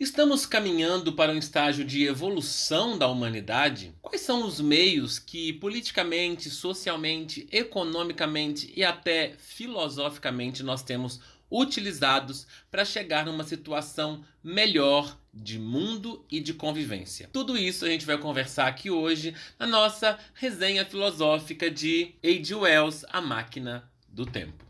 Estamos caminhando para um estágio de evolução da humanidade? Quais são os meios que politicamente, socialmente, economicamente e até filosoficamente nós temos utilizados para chegar numa situação melhor de mundo e de convivência. Tudo isso a gente vai conversar aqui hoje na nossa resenha filosófica de H. Wells, A Máquina do Tempo.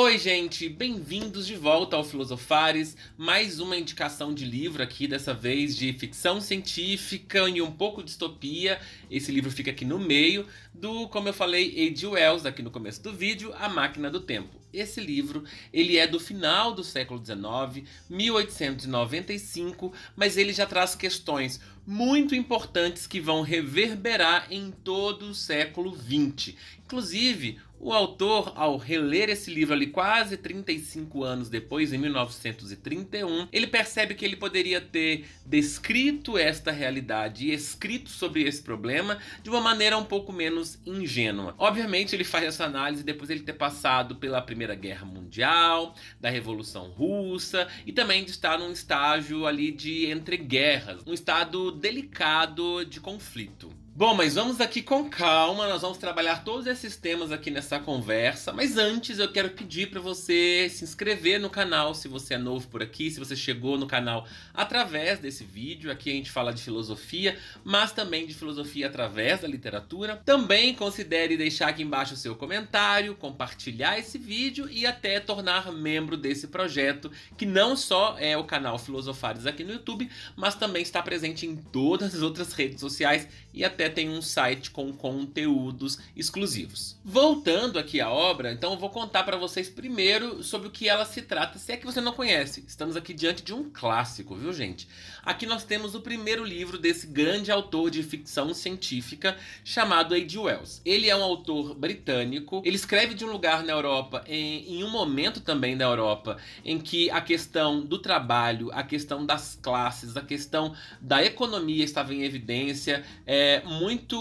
Oi, gente, bem-vindos de volta ao Filosofares. Mais uma indicação de livro aqui, dessa vez de ficção científica e um pouco de distopia. Esse livro fica aqui no meio do, como eu falei, H.G. Wells, aqui no começo do vídeo, A Máquina do Tempo. Esse livro, ele é do final do século XIX, 1895, mas ele já traz questões muito importantes que vão reverberar em todo o século XX. Inclusive, o autor, ao reler esse livro ali quase 35 anos depois, em 1931, ele percebe que ele poderia ter descrito esta realidade e escrito sobre esse problema de uma maneira um pouco menos ingênua. Obviamente, ele faz essa análise depois de ele ter passado pela Primeira Guerra Mundial, da Revolução Russa e também de estar num estágio ali de entre guerras, um estado delicado de conflito. Bom, mas vamos aqui com calma, nós vamos trabalhar todos esses temas aqui nessa conversa. Mas antes eu quero pedir para você se inscrever no canal se você é novo por aqui, se você chegou no canal através desse vídeo. Aqui a gente fala de filosofia, mas também de filosofia através da literatura. Também considere deixar aqui embaixo o seu comentário, compartilhar esse vídeo e até tornar membro desse projeto, que não só é o canal Filosofares aqui no YouTube, mas também está presente em todas as outras redes sociais e até tem um site com conteúdos exclusivos. Voltando aqui à obra, então eu vou contar para vocês primeiro sobre o que ela se trata, se é que você não conhece. Estamos aqui diante de um clássico, viu, gente? Aqui nós temos o primeiro livro desse grande autor de ficção científica chamado H.G. Wells. Ele é um autor britânico, ele escreve de um lugar na Europa, em, em um momento também da Europa, em que a questão do trabalho, a questão das classes, a questão da economia estava em evidência, é, muito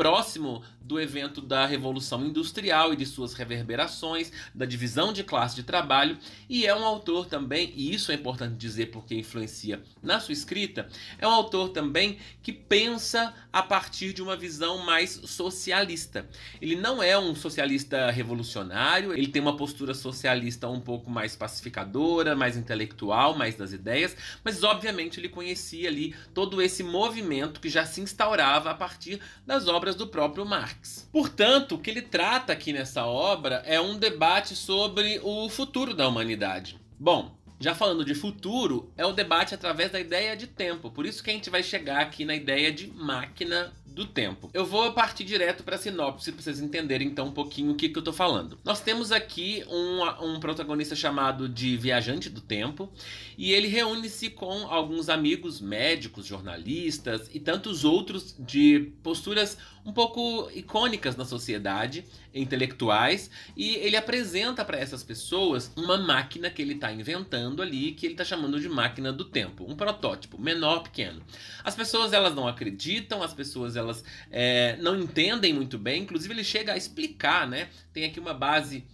próximo do evento da Revolução Industrial e de suas reverberações, da divisão de classe de trabalho, e é um autor também, e isso é importante dizer porque influencia na sua escrita, é um autor também que pensa a partir de uma visão mais socialista. Ele não é um socialista revolucionário, ele tem uma postura socialista um pouco mais pacificadora, mais intelectual, mais das ideias, mas obviamente ele conhecia ali todo esse movimento que já se instaurava a partir das obras obras do próprio Marx. Portanto, o que ele trata aqui nessa obra é um debate sobre o futuro da humanidade. Bom, já falando de futuro, é o debate através da ideia de tempo. Por isso que a gente vai chegar aqui na ideia de máquina do tempo. Eu vou partir direto para a sinopse para vocês entenderem então um pouquinho o que, que eu tô falando. Nós temos aqui um, um protagonista chamado de Viajante do Tempo e ele reúne-se com alguns amigos médicos, jornalistas e tantos outros de posturas um pouco icônicas na sociedade, intelectuais, e ele apresenta para essas pessoas uma máquina que ele está inventando ali, que ele está chamando de máquina do tempo, um protótipo menor, pequeno. As pessoas elas não acreditam, as pessoas elas é, não entendem muito bem. Inclusive, ele chega a explicar, né? Tem aqui uma base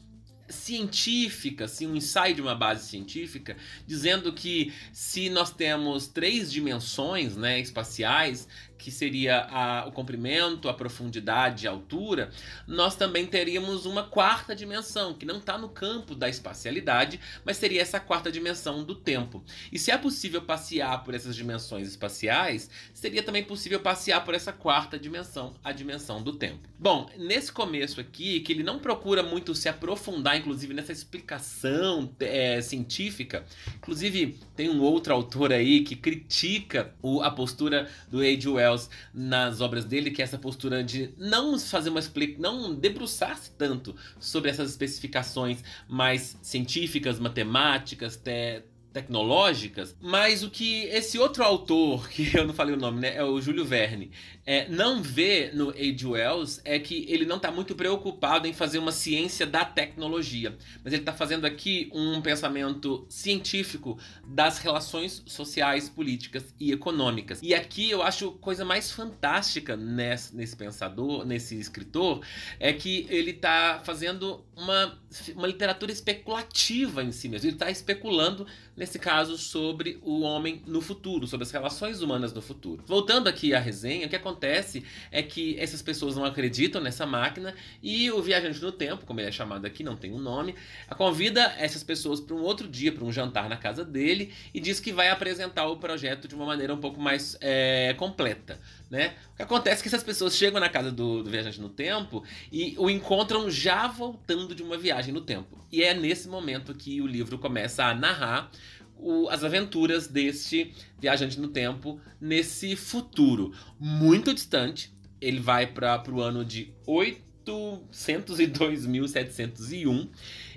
científica, assim, um ensaio de uma base científica, dizendo que se nós temos três dimensões né, espaciais, que seria a, o comprimento, a profundidade, a altura, nós também teríamos uma quarta dimensão, que não está no campo da espacialidade, mas seria essa quarta dimensão do tempo. E se é possível passear por essas dimensões espaciais, seria também possível passear por essa quarta dimensão, a dimensão do tempo. Bom, nesse começo aqui, que ele não procura muito se aprofundar, inclusive, nessa explicação é, científica, inclusive tem um outro autor aí que critica o, a postura do Age Wells nas obras dele, que é essa postura de não fazer uma explicação, não debruçar-se tanto sobre essas especificações mais científicas, matemáticas, te tecnológicas, mas o que esse outro autor, que eu não falei o nome, né, é o Júlio Verne, é, não vê no Age Wells é que ele não está muito preocupado em fazer uma ciência da tecnologia, mas ele está fazendo aqui um pensamento científico das relações sociais, políticas e econômicas. E aqui eu acho coisa mais fantástica nesse, nesse pensador, nesse escritor, é que ele está fazendo uma, uma literatura especulativa em si mesmo. Ele está especulando, nesse caso, sobre o homem no futuro, sobre as relações humanas no futuro. Voltando aqui à resenha, o que acontece? acontece é que essas pessoas não acreditam nessa máquina e o viajante no tempo, como ele é chamado aqui, não tem um nome, convida essas pessoas para um outro dia, para um jantar na casa dele e diz que vai apresentar o projeto de uma maneira um pouco mais é, completa. Né? O que acontece é que essas pessoas chegam na casa do, do, viajante no tempo e o encontram já voltando de uma viagem no tempo. E é nesse momento que o livro começa a narrar o, as aventuras deste viajante no tempo nesse futuro muito distante. Ele vai para o ano de 802.701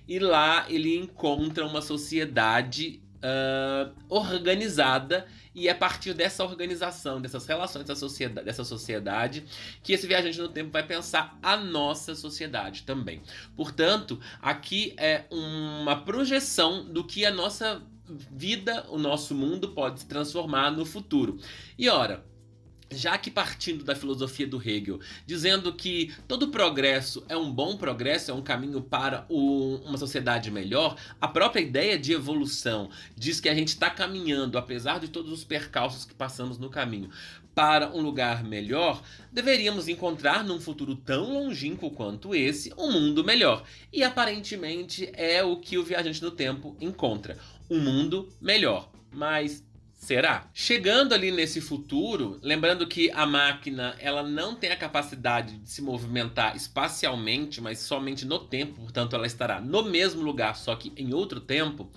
e lá ele encontra uma sociedade uh, organizada e é a partir dessa organização, dessas relações dessa sociedade, dessa sociedade, que esse viajante no tempo vai pensar a nossa sociedade também. Portanto, aqui é uma projeção do que a nossa vida, o nosso mundo pode se transformar no futuro. E ora, já que partindo da filosofia do Hegel, dizendo que todo progresso é um bom progresso, é um caminho para o, uma sociedade melhor, a própria ideia de evolução diz que a gente está caminhando, apesar de todos os percalços que passamos no caminho, para um lugar melhor, deveríamos encontrar num futuro tão longínquo quanto esse um mundo melhor. E aparentemente é o que o viajante do tempo encontra: um mundo melhor. Mas Será? Chegando ali nesse futuro, lembrando que a máquina ela não tem a capacidade de se movimentar espacialmente, mas somente no tempo, portanto ela estará no mesmo lugar, só que em outro tempo.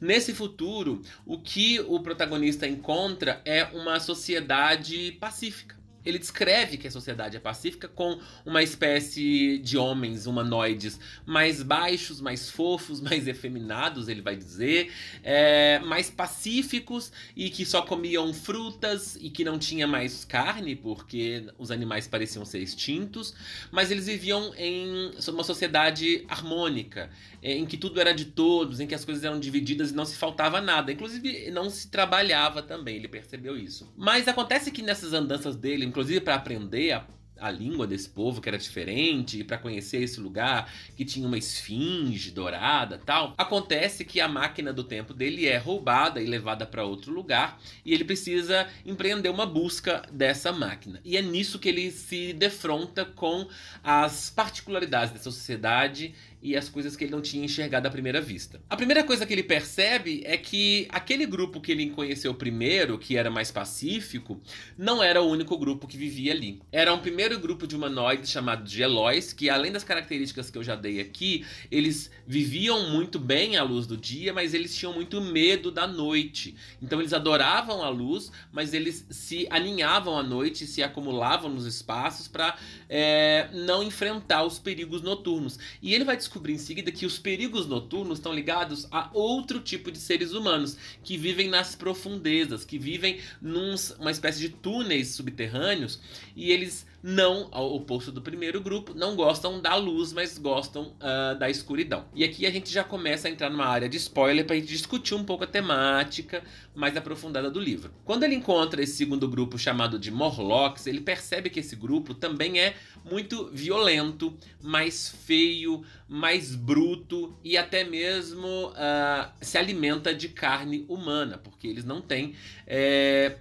Nesse futuro, o que o protagonista encontra é uma sociedade pacífica ele descreve que a sociedade é pacífica com uma espécie de homens humanoides mais baixos, mais fofos, mais efeminados, ele vai dizer, é, mais pacíficos e que só comiam frutas e que não tinha mais carne porque os animais pareciam ser extintos, mas eles viviam em uma sociedade harmônica, é, em que tudo era de todos, em que as coisas eram divididas e não se faltava nada. Inclusive, não se trabalhava também, ele percebeu isso. Mas acontece que nessas andanças dele, inclusive para aprender a, a, língua desse povo que era diferente, e para conhecer esse lugar que tinha uma esfinge dourada tal. Acontece que a máquina do tempo dele é roubada e levada para outro lugar, e ele precisa empreender uma busca dessa máquina. E é nisso que ele se defronta com as particularidades dessa sociedade e as coisas que ele não tinha enxergado à primeira vista. A primeira coisa que ele percebe é que aquele grupo que ele conheceu primeiro, que era mais pacífico, não era o único grupo que vivia ali. Era um primeiro grupo de humanoides chamado de Eloys, que além das características que eu já dei aqui, eles viviam muito bem à luz do dia, mas eles tinham muito medo da noite. Então eles adoravam a luz, mas eles se aninhavam à noite, se acumulavam nos espaços para é, eh, não enfrentar os perigos noturnos. E ele vai descobrir em seguida que os perigos noturnos estão ligados a outro tipo de seres humanos que vivem nas profundezas, que vivem numa espécie de túneis subterrâneos e eles não ao oposto do primeiro grupo, não gostam da luz, mas gostam uh, da escuridão. E aqui a gente já começa a entrar numa área de spoiler para a gente discutir um pouco a temática mais aprofundada do livro. Quando ele encontra esse segundo grupo chamado de Morlocks, ele percebe que esse grupo também é muito violento, mais feio, mais bruto e até mesmo uh, se alimenta de carne humana, porque eles não têm é,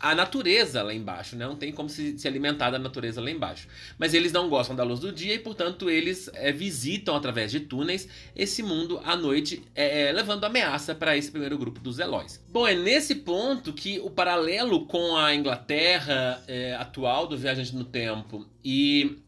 a natureza lá embaixo, né? Não tem como se, se, alimentar da natureza lá embaixo. Mas eles não gostam da luz do dia e, portanto, eles é, visitam através de túneis esse mundo à noite, é, é levando ameaça para esse primeiro grupo dos Elóis. Bom, é nesse ponto que o paralelo com a Inglaterra é, atual do Viajante no Tempo e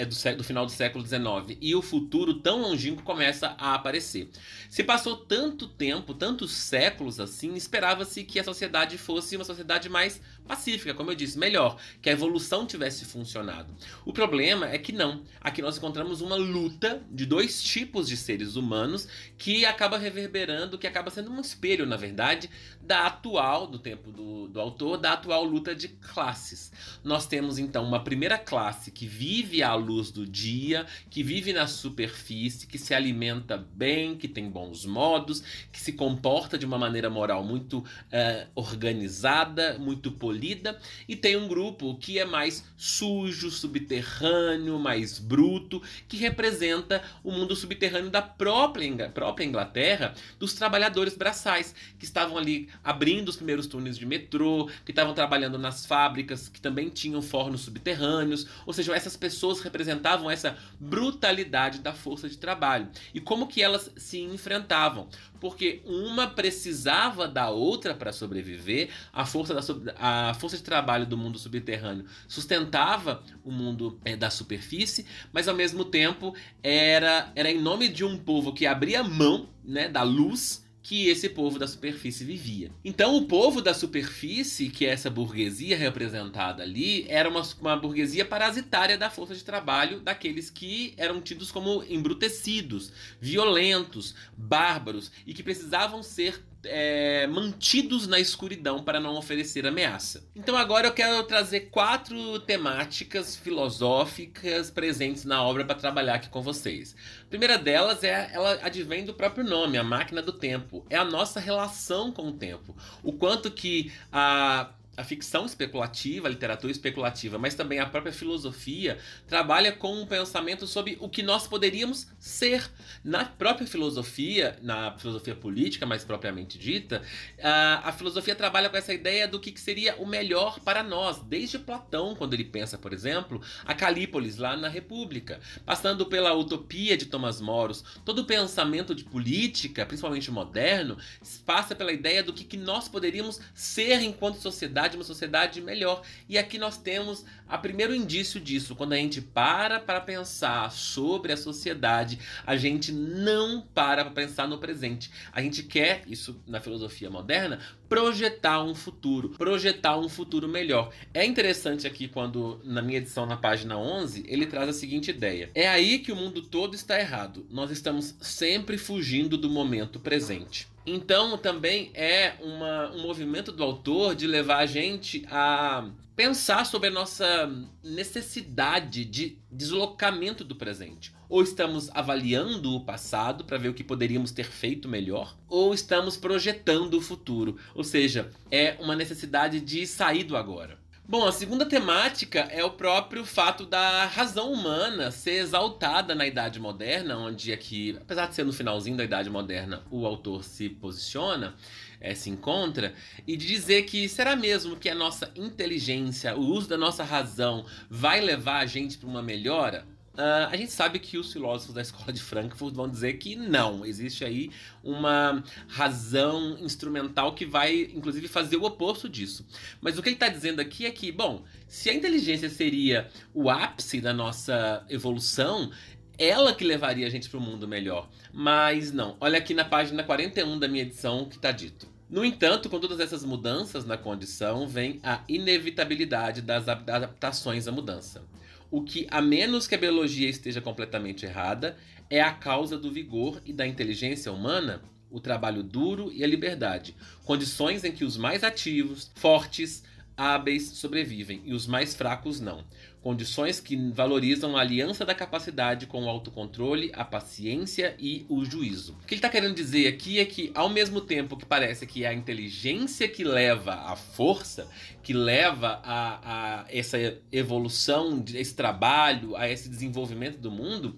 é do, do final do século XIX e o futuro tão longínquo começa a aparecer. Se passou tanto tempo, tantos séculos assim, esperava-se que a sociedade fosse uma sociedade mais pacífica, como eu disse, melhor, que a evolução tivesse funcionado. O problema é que não. Aqui nós encontramos uma luta de dois tipos de seres humanos que acaba reverberando, que acaba sendo um espelho, na verdade, da atual, do tempo do, do autor, da atual luta de classes. Nós temos então uma primeira classe que vive à luz do dia, que vive na superfície, que se alimenta bem, que tem bons modos, que se comporta de uma maneira moral muito eh, organizada, muito política polida, e tem um grupo que é mais sujo, subterrâneo, mais bruto, que representa o mundo subterrâneo da própria, própria Inglaterra, dos trabalhadores braçais, que estavam ali abrindo os primeiros túneis de metrô, que estavam trabalhando nas fábricas, que também tinham fornos subterrâneos, ou seja, essas pessoas representavam essa brutalidade da força de trabalho e como que elas se enfrentavam porque uma precisava da outra para sobreviver. A força, da, a força de trabalho do mundo subterrâneo sustentava o mundo é, da superfície, mas ao mesmo tempo era, era em nome de um povo que abria mão né, da luz que esse povo da superfície vivia. Então, o povo da superfície, que é essa burguesia representada ali, era uma, uma burguesia parasitária da força de trabalho daqueles que eram tidos como embrutecidos, violentos, bárbaros e que precisavam ser é, mantidos na escuridão para não oferecer ameaça. Então agora eu quero trazer quatro temáticas filosóficas presentes na obra para trabalhar aqui com vocês. A primeira delas é ela advém do próprio nome, a máquina do tempo. É a nossa relação com o tempo. O quanto que a a ficção especulativa, a literatura especulativa, mas também a própria filosofia, trabalha com um pensamento sobre o que nós poderíamos ser. Na própria filosofia, na filosofia política mais propriamente dita, a, a filosofia trabalha com essa ideia do que, que seria o melhor para nós, desde Platão, quando ele pensa, por exemplo, a Calípolis, lá na República, passando pela utopia de Thomas Moros, todo o pensamento de política, principalmente moderno, passa pela ideia do que, que nós poderíamos ser enquanto sociedade sociedade, uma sociedade melhor. E aqui nós temos o primeiro indício disso. Quando a gente para para pensar sobre a sociedade, a gente não para para pensar no presente. A gente quer, isso na filosofia moderna, projetar um futuro, projetar um futuro melhor. É interessante aqui quando na minha edição na página 11, ele traz a seguinte ideia: É aí que o mundo todo está errado. Nós estamos sempre fugindo do momento presente. Então também é uma, um movimento do autor de levar a gente a pensar sobre a nossa necessidade de deslocamento do presente. Ou estamos avaliando o passado para ver o que poderíamos ter feito melhor, ou estamos projetando o futuro. Ou seja, é uma necessidade de sair do agora. Bom, a segunda temática é o próprio fato da razão humana ser exaltada na Idade Moderna, onde aqui, é apesar de ser no finalzinho da Idade Moderna, o autor se posiciona, é, se encontra, e de dizer que será mesmo que a nossa inteligência, o uso da nossa razão, vai levar a gente para uma melhora? Uh, a gente sabe que os filósofos da escola de Frankfurt vão dizer que não, existe aí uma razão instrumental que vai, inclusive, fazer o oposto disso. Mas o que ele está dizendo aqui é que, bom, se a inteligência seria o ápice da nossa evolução, ela que levaria a gente para um mundo melhor. Mas não, olha aqui na página 41 da minha edição o que está dito. No entanto, com todas essas mudanças na condição, vem a inevitabilidade das adaptações à mudança o que, a menos que a biologia esteja completamente errada, é a causa do vigor e da inteligência humana, o trabalho duro e a liberdade, condições em que os mais ativos, fortes, hábeis sobrevivem e os mais fracos não condições que valorizam a aliança da capacidade com o autocontrole, a paciência e o juízo. O que ele está querendo dizer aqui é que, ao mesmo tempo que parece que é a inteligência que leva à força, que leva a, a essa evolução, esse trabalho, a esse desenvolvimento do mundo,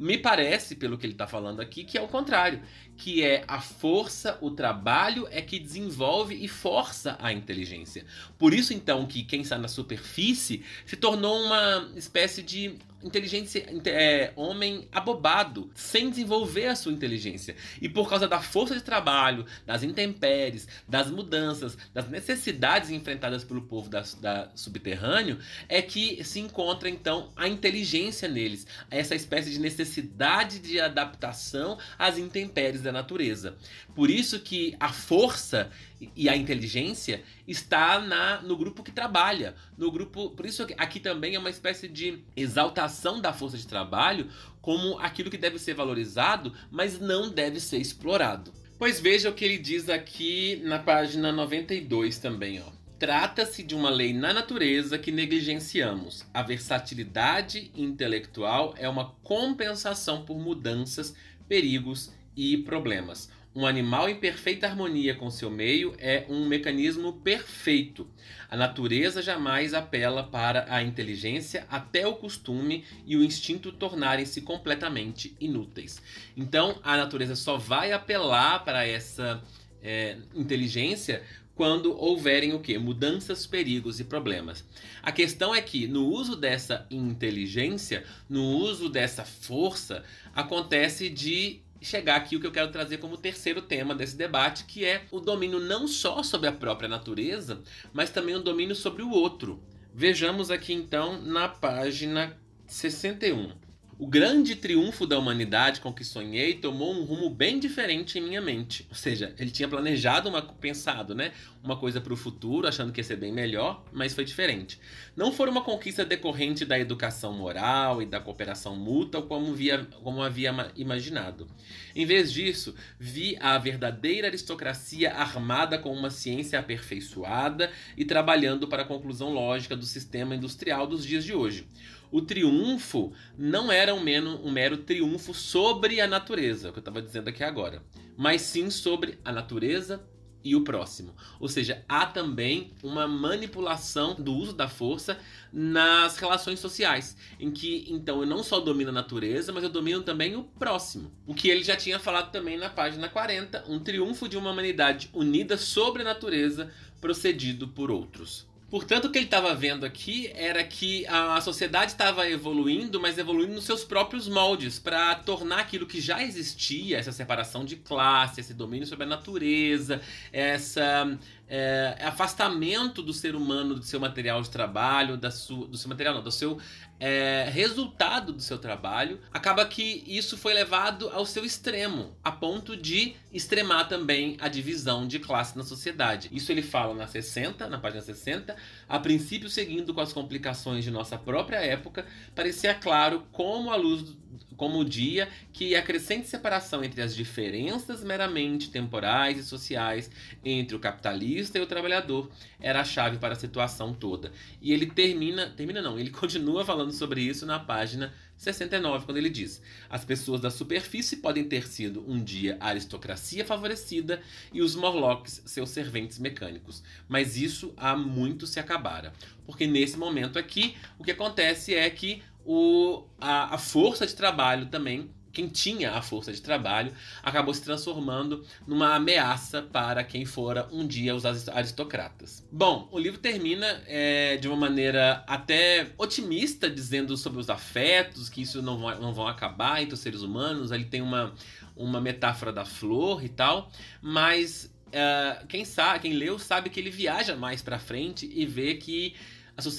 me parece, pelo que ele está falando aqui, que é o contrário, que é a força, o trabalho é que desenvolve e força a inteligência. Por isso então que quem está na superfície se tornou uma espécie de inteligência é, homem abobado, sem desenvolver a sua inteligência. E por causa da força de trabalho, das intempéries, das mudanças, das necessidades enfrentadas pelo povo da, da subterrâneo, é que se encontra então a inteligência neles, essa espécie de necessidade de adaptação às intempéries da natureza. Por isso que a força e a inteligência está na, no grupo que trabalha, no grupo, por isso aqui também é uma espécie de exaltação valorização da força de trabalho como aquilo que deve ser valorizado, mas não deve ser explorado. Pois veja o que ele diz aqui na página 92 também, ó. Trata-se de uma lei na natureza que negligenciamos. A versatilidade intelectual é uma compensação por mudanças, perigos e problemas. Um animal em perfeita harmonia com seu meio é um mecanismo perfeito. A natureza jamais apela para a inteligência até o costume e o instinto tornarem-se completamente inúteis. Então, a natureza só vai apelar para essa é, inteligência quando houverem o que? Mudanças, perigos e problemas. A questão é que no uso dessa inteligência, no uso dessa força, acontece de chegar aqui o que eu quero trazer como terceiro tema desse debate, que é o domínio não só sobre a própria natureza, mas também o domínio sobre o outro. Vejamos aqui então na página 61. O grande triunfo da humanidade com que sonhei tomou um rumo bem diferente em minha mente. Ou seja, ele tinha planejado, uma, pensado, né? Uma coisa para o futuro, achando que ia ser bem melhor, mas foi diferente. Não foi uma conquista decorrente da educação moral e da cooperação mútua como, via, como havia imaginado. Em vez disso, vi a verdadeira aristocracia armada com uma ciência aperfeiçoada e trabalhando para a conclusão lógica do sistema industrial dos dias de hoje o triunfo não era um mero, um mero triunfo sobre a natureza, é o que eu estava dizendo aqui agora, mas sim sobre a natureza e o próximo. Ou seja, há também uma manipulação do uso da força nas relações sociais, em que então eu não só domino a natureza, mas eu domino também o próximo. O que ele já tinha falado também na página 40, um triunfo de uma humanidade unida sobre a natureza, procedido por outros. Portanto, o que ele estava vendo aqui era que a sociedade estava evoluindo, mas evoluindo nos seus próprios moldes, para tornar aquilo que já existia, essa separação de classe, esse domínio sobre a natureza, essa é, é, afastamento do ser humano do seu material de trabalho, da sua, do seu material não, do seu é, resultado do seu trabalho, acaba que isso foi levado ao seu extremo, a ponto de extremar também a divisão de classe na sociedade. Isso ele fala na 60, na página 60, a princípio seguindo com as complicações de nossa própria época, parecia claro como a luz como o dia que a crescente separação entre as diferenças meramente temporais e sociais entre o capitalista e o trabalhador era a chave para a situação toda. E ele termina, termina não, ele continua falando sobre isso na página 69, quando ele diz: As pessoas da superfície podem ter sido um dia a aristocracia favorecida e os Morlocks seus serventes mecânicos, mas isso há muito se acabara. Porque nesse momento aqui, o que acontece é que o, a, a força de trabalho também quem tinha a força de trabalho acabou se transformando numa ameaça para quem fora um dia os aristocratas. Bom, o livro termina é, de uma maneira até otimista, dizendo sobre os afetos, que isso não vão, não vão acabar entre os seres humanos. Ele tem uma, uma metáfora da flor e tal, mas uh, quem sabe, quem leu sabe que ele viaja mais para frente e vê que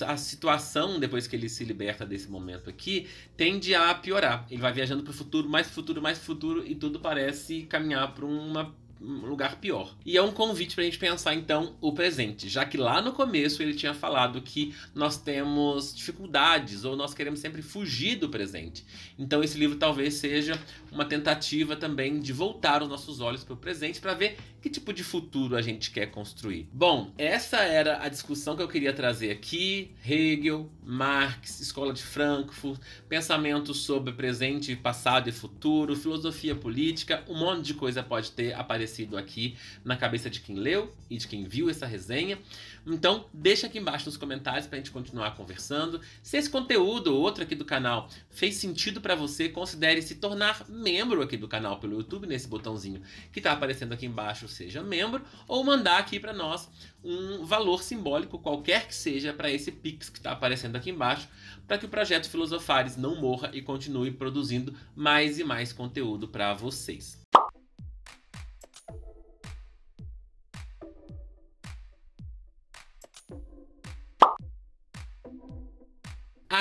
a, situação, depois que ele se liberta desse momento aqui, tende a piorar. Ele vai viajando para o futuro, mais futuro, mais futuro, e tudo parece caminhar para uma um lugar pior. E é um convite para a gente pensar então o presente, já que lá no começo ele tinha falado que nós temos dificuldades ou nós queremos sempre fugir do presente. Então esse livro talvez seja uma tentativa também de voltar os nossos olhos para o presente para ver que tipo de futuro a gente quer construir. Bom, essa era a discussão que eu queria trazer aqui. Hegel, Marx, Escola de Frankfurt, pensamentos sobre presente, passado e futuro, filosofia política, um monte de coisa pode ter aparecido estabelecido aqui na cabeça de quem leu e de quem viu essa resenha. Então, deixa aqui embaixo nos comentários para a gente continuar conversando. Se esse conteúdo ou outro aqui do canal fez sentido para você, considere se tornar membro aqui do canal pelo YouTube, nesse botãozinho que está aparecendo aqui embaixo, seja membro, ou mandar aqui para nós um valor simbólico, qualquer que seja, para esse Pix que está aparecendo aqui embaixo, para que o projeto Filosofares não morra e continue produzindo mais e mais conteúdo para vocês.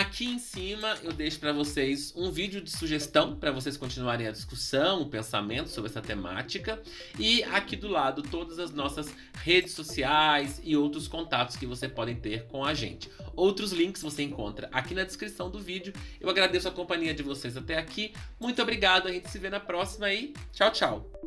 Aqui em cima eu deixo para vocês um vídeo de sugestão para vocês continuarem a discussão, o pensamento sobre essa temática e aqui do lado todas as nossas redes sociais e outros contatos que você podem ter com a gente. Outros links você encontra aqui na descrição do vídeo. Eu agradeço a companhia de vocês até aqui. Muito obrigado, a gente se vê na próxima e tchau, tchau.